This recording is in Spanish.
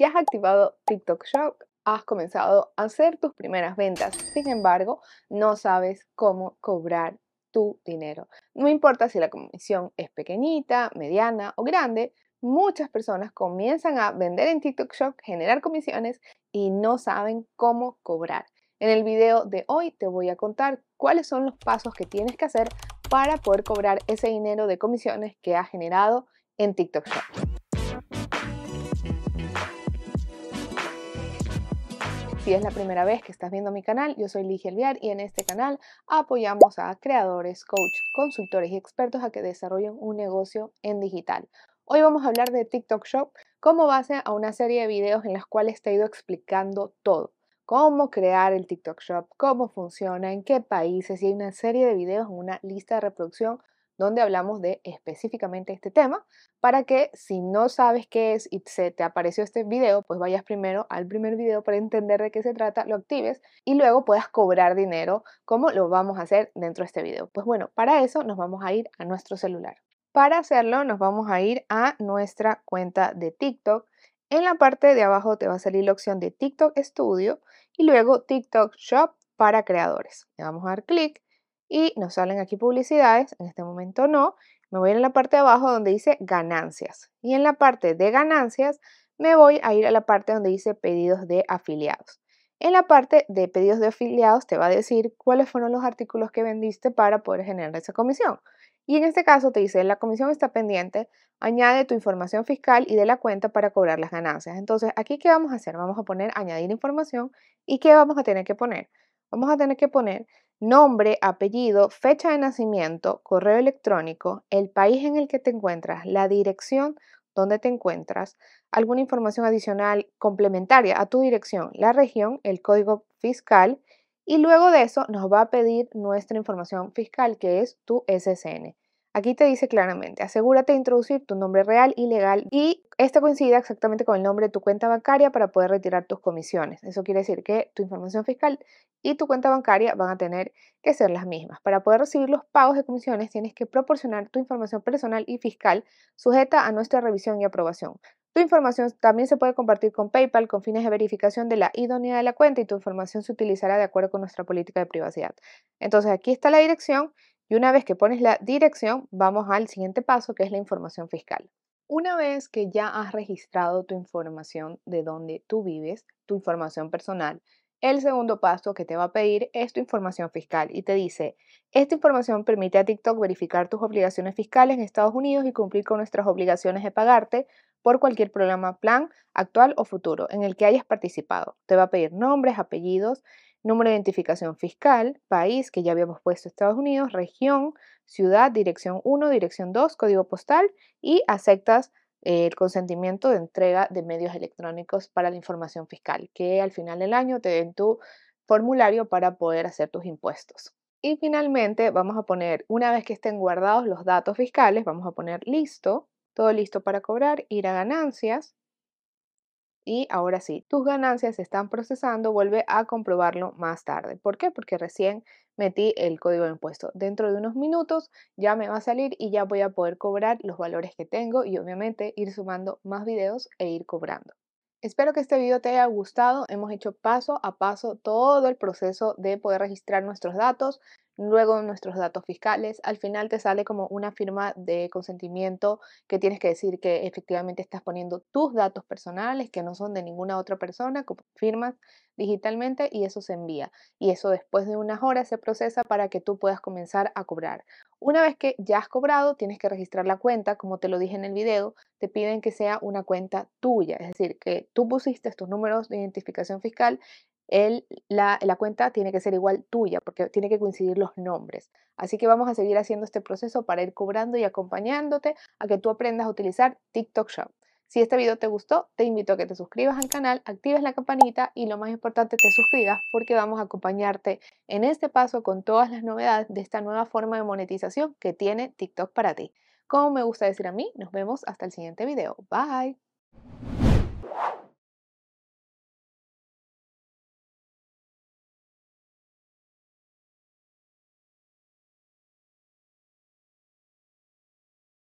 Si has activado TikTok Shop, has comenzado a hacer tus primeras ventas, sin embargo, no sabes cómo cobrar tu dinero. No importa si la comisión es pequeñita, mediana o grande, muchas personas comienzan a vender en TikTok Shop, generar comisiones y no saben cómo cobrar. En el video de hoy te voy a contar cuáles son los pasos que tienes que hacer para poder cobrar ese dinero de comisiones que has generado en TikTok Shop. Si es la primera vez que estás viendo mi canal, yo soy Ligia Elviar y en este canal apoyamos a creadores, coaches, consultores y expertos a que desarrollen un negocio en digital. Hoy vamos a hablar de TikTok Shop como base a una serie de videos en las cuales te he ido explicando todo. Cómo crear el TikTok Shop, cómo funciona, en qué países y hay una serie de videos en una lista de reproducción donde hablamos de específicamente este tema, para que si no sabes qué es y se te apareció este video, pues vayas primero al primer video para entender de qué se trata, lo actives y luego puedas cobrar dinero como lo vamos a hacer dentro de este video. Pues bueno, para eso nos vamos a ir a nuestro celular. Para hacerlo nos vamos a ir a nuestra cuenta de TikTok. En la parte de abajo te va a salir la opción de TikTok Studio y luego TikTok Shop para creadores. Le vamos a dar clic y nos salen aquí publicidades, en este momento no, me voy a ir a la parte de abajo donde dice ganancias y en la parte de ganancias me voy a ir a la parte donde dice pedidos de afiliados. En la parte de pedidos de afiliados te va a decir cuáles fueron los artículos que vendiste para poder generar esa comisión. Y en este caso te dice, la comisión está pendiente, añade tu información fiscal y de la cuenta para cobrar las ganancias. Entonces, aquí qué vamos a hacer? Vamos a poner añadir información y qué vamos a tener que poner? Vamos a tener que poner nombre, apellido, fecha de nacimiento, correo electrónico, el país en el que te encuentras, la dirección donde te encuentras, alguna información adicional complementaria a tu dirección, la región, el código fiscal y luego de eso nos va a pedir nuestra información fiscal que es tu SSN. Aquí te dice claramente, asegúrate de introducir tu nombre real y legal y este coincida exactamente con el nombre de tu cuenta bancaria para poder retirar tus comisiones. Eso quiere decir que tu información fiscal y tu cuenta bancaria van a tener que ser las mismas. Para poder recibir los pagos de comisiones tienes que proporcionar tu información personal y fiscal sujeta a nuestra revisión y aprobación. Tu información también se puede compartir con PayPal con fines de verificación de la idoneidad de la cuenta y tu información se utilizará de acuerdo con nuestra política de privacidad. Entonces aquí está la dirección y una vez que pones la dirección, vamos al siguiente paso, que es la información fiscal. Una vez que ya has registrado tu información de dónde tú vives, tu información personal, el segundo paso que te va a pedir es tu información fiscal y te dice, esta información permite a TikTok verificar tus obligaciones fiscales en Estados Unidos y cumplir con nuestras obligaciones de pagarte por cualquier programa, plan actual o futuro en el que hayas participado. Te va a pedir nombres, apellidos, número de identificación fiscal, país, que ya habíamos puesto Estados Unidos, región, ciudad, dirección 1, dirección 2, código postal y aceptas eh, el consentimiento de entrega de medios electrónicos para la información fiscal, que al final del año te den tu formulario para poder hacer tus impuestos. Y finalmente vamos a poner, una vez que estén guardados los datos fiscales, vamos a poner listo, todo listo para cobrar, ir a ganancias, y ahora sí, tus ganancias se están procesando, vuelve a comprobarlo más tarde. ¿Por qué? Porque recién metí el código de impuesto. Dentro de unos minutos ya me va a salir y ya voy a poder cobrar los valores que tengo y obviamente ir sumando más videos e ir cobrando. Espero que este video te haya gustado. Hemos hecho paso a paso todo el proceso de poder registrar nuestros datos, luego nuestros datos fiscales. Al final te sale como una firma de consentimiento que tienes que decir que efectivamente estás poniendo tus datos personales, que no son de ninguna otra persona, firmas digitalmente y eso se envía. Y eso después de unas horas se procesa para que tú puedas comenzar a cobrar. Una vez que ya has cobrado, tienes que registrar la cuenta, como te lo dije en el video, te piden que sea una cuenta tuya, es decir, que tú pusiste tus números de identificación fiscal la, la, cuenta tiene que ser igual tuya, porque tiene que coincidir los nombres. Así que vamos a seguir haciendo este proceso para ir cobrando y acompañándote a que tú aprendas a utilizar TikTok Shop. Si este video te gustó, te invito a que te suscribas al canal, actives la campanita y lo más importante, te suscribas porque vamos a acompañarte en este paso con todas las novedades de esta nueva forma de monetización que tiene TikTok para ti. Como me gusta decir a mí, nos vemos hasta el siguiente video. Bye.